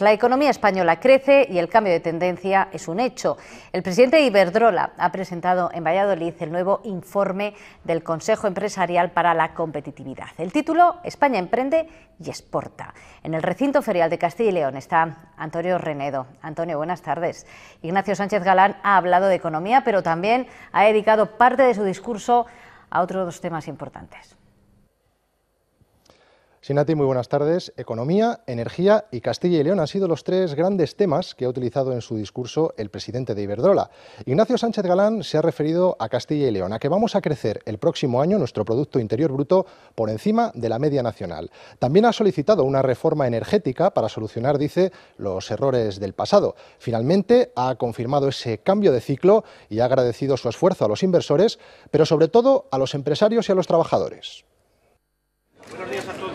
La economía española crece y el cambio de tendencia es un hecho. El presidente Iberdrola ha presentado en Valladolid el nuevo informe del Consejo Empresarial para la Competitividad. El título, España emprende y exporta. En el recinto ferial de Castilla y León está Antonio Renedo. Antonio, buenas tardes. Ignacio Sánchez Galán ha hablado de economía, pero también ha dedicado parte de su discurso a otros dos temas importantes. Sinati, muy buenas tardes. Economía, energía y Castilla y León han sido los tres grandes temas que ha utilizado en su discurso el presidente de Iberdrola. Ignacio Sánchez Galán se ha referido a Castilla y León, a que vamos a crecer el próximo año nuestro Producto Interior Bruto por encima de la media nacional. También ha solicitado una reforma energética para solucionar, dice, los errores del pasado. Finalmente, ha confirmado ese cambio de ciclo y ha agradecido su esfuerzo a los inversores, pero sobre todo a los empresarios y a los trabajadores. Buenos días a todos.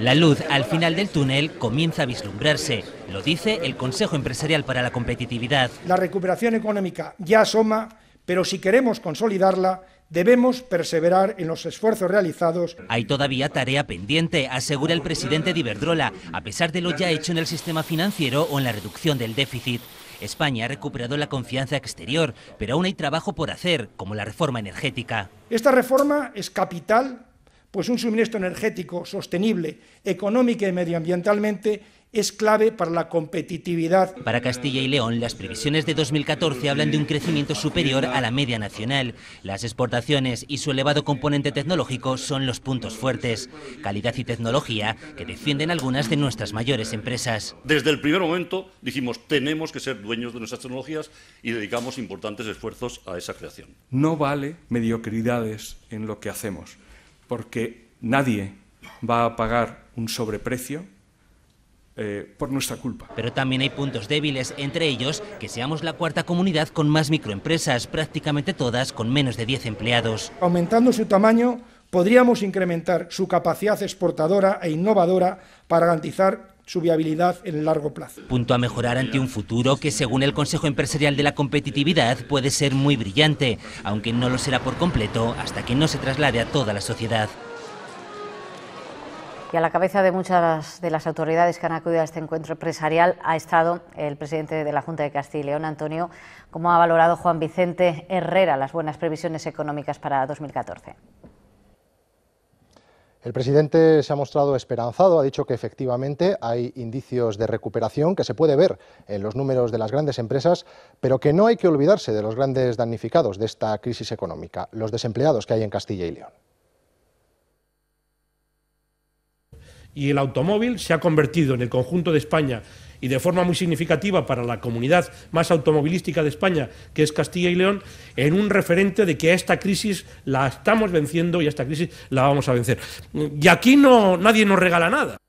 La luz al final del túnel comienza a vislumbrarse, lo dice el Consejo Empresarial para la Competitividad. La recuperación económica ya asoma, pero si queremos consolidarla, debemos perseverar en los esfuerzos realizados. Hay todavía tarea pendiente, asegura el presidente de Iberdrola, a pesar de lo ya hecho en el sistema financiero o en la reducción del déficit. España ha recuperado la confianza exterior, pero aún hay trabajo por hacer, como la reforma energética. Esta reforma es capital pues un suministro energético sostenible, económico y medioambientalmente es clave para la competitividad. Para Castilla y León, las previsiones de 2014 hablan de un crecimiento superior a la media nacional. Las exportaciones y su elevado componente tecnológico son los puntos fuertes. Calidad y tecnología que defienden algunas de nuestras mayores empresas. Desde el primer momento dijimos, tenemos que ser dueños de nuestras tecnologías y dedicamos importantes esfuerzos a esa creación. No vale mediocridades en lo que hacemos porque nadie va a pagar un sobreprecio eh, por nuestra culpa. Pero también hay puntos débiles, entre ellos que seamos la cuarta comunidad con más microempresas, prácticamente todas con menos de 10 empleados. Aumentando su tamaño, podríamos incrementar su capacidad exportadora e innovadora para garantizar su viabilidad en el largo plazo. Punto a mejorar ante un futuro que, según el Consejo Empresarial de la Competitividad, puede ser muy brillante, aunque no lo será por completo hasta que no se traslade a toda la sociedad. Y a la cabeza de muchas de las autoridades que han acudido a este encuentro empresarial ha estado el presidente de la Junta de Castilla y León, Antonio. ¿Cómo ha valorado Juan Vicente Herrera las buenas previsiones económicas para 2014? El presidente se ha mostrado esperanzado, ha dicho que efectivamente hay indicios de recuperación que se puede ver en los números de las grandes empresas, pero que no hay que olvidarse de los grandes damnificados de esta crisis económica, los desempleados que hay en Castilla y León. y el automóvil se ha convertido en el conjunto de España y de forma muy significativa para la comunidad más automovilística de España, que es Castilla y León, en un referente de que a esta crisis la estamos venciendo y a esta crisis la vamos a vencer. Y aquí no, nadie nos regala nada.